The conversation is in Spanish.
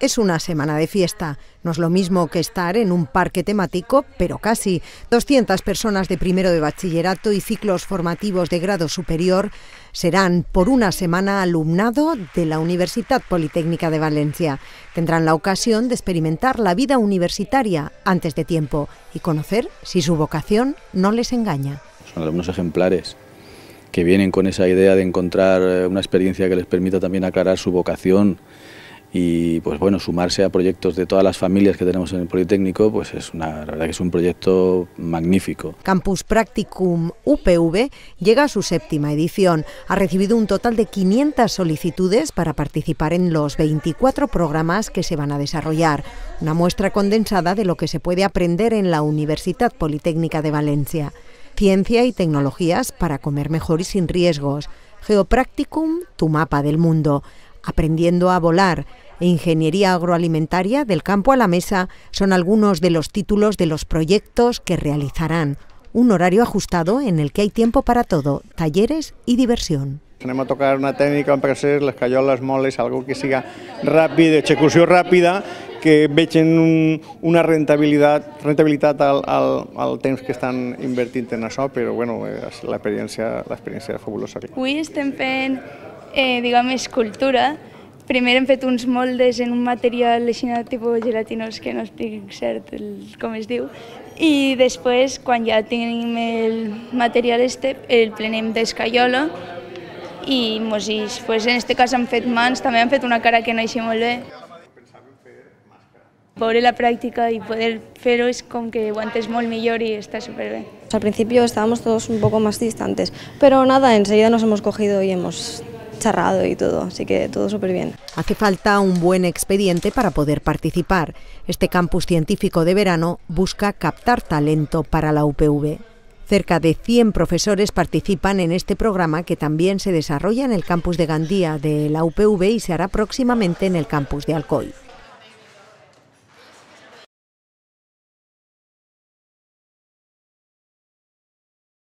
Es una semana de fiesta. No es lo mismo que estar en un parque temático, pero casi. 200 personas de primero de bachillerato y ciclos formativos de grado superior serán por una semana alumnado de la Universidad Politécnica de Valencia. Tendrán la ocasión de experimentar la vida universitaria antes de tiempo y conocer si su vocación no les engaña. Son alumnos ejemplares que vienen con esa idea de encontrar eh, una experiencia que les permita también aclarar su vocación y pues bueno, sumarse a proyectos de todas las familias que tenemos en el Politécnico, pues es una, verdad que es un proyecto magnífico. Campus Practicum UPV llega a su séptima edición. Ha recibido un total de 500 solicitudes para participar en los 24 programas que se van a desarrollar. Una muestra condensada de lo que se puede aprender en la Universidad Politécnica de Valencia. Ciencia y tecnologías para comer mejor y sin riesgos. Geopracticum, tu mapa del mundo. Aprendiendo a volar e Ingeniería Agroalimentaria del campo a la mesa son algunos de los títulos de los proyectos que realizarán. Un horario ajustado en el que hay tiempo para todo, talleres y diversión. tenemos que tocar una técnica un hacer las las moles, algo que siga rápido ejecución rápida, que vechen una rentabilidad rentabilidad al, al, al temps que están invertiendo en eso, pero bueno, la experiencia es fabulosa. Hoy estem fent, eh, escultura, Primero en fet moldes en un material de tipo gelatinos que no estic cert el, com es digo Y después, cuando ya tienen el material este el plenem escayola y pues en este caso han fet mans, també han fet una cara que no hicimos molt bé. «Pobre la práctica y poder pero es con que guantes muy mejor y está súper bien. Al principio estábamos todos un poco más distantes, pero nada, enseguida nos hemos cogido y hemos charrado y todo, así que todo súper bien. Hace falta un buen expediente para poder participar. Este campus científico de verano busca captar talento para la UPV. Cerca de 100 profesores participan en este programa que también se desarrolla en el campus de Gandía de la UPV y se hará próximamente en el campus de Alcoy.